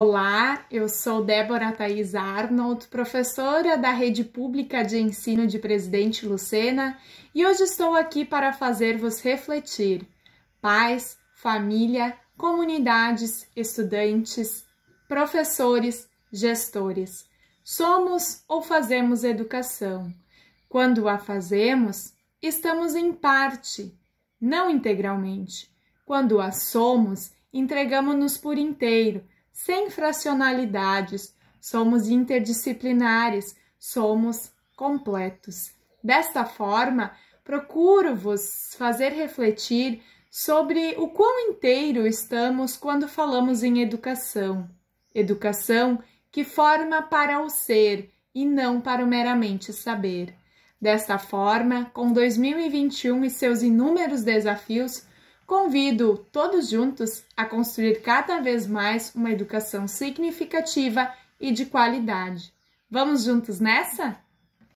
Olá, eu sou Débora Thais Arnold, professora da Rede Pública de Ensino de Presidente Lucena, e hoje estou aqui para fazer-vos refletir. Pais, família, comunidades, estudantes, professores, gestores. Somos ou fazemos educação? Quando a fazemos, estamos em parte, não integralmente. Quando a somos, entregamos-nos por inteiro sem fracionalidades, somos interdisciplinares, somos completos. Desta forma, procuro-vos fazer refletir sobre o quão inteiro estamos quando falamos em educação. Educação que forma para o ser e não para o meramente saber. Desta forma, com 2021 e seus inúmeros desafios, Convido todos juntos a construir cada vez mais uma educação significativa e de qualidade. Vamos juntos nessa?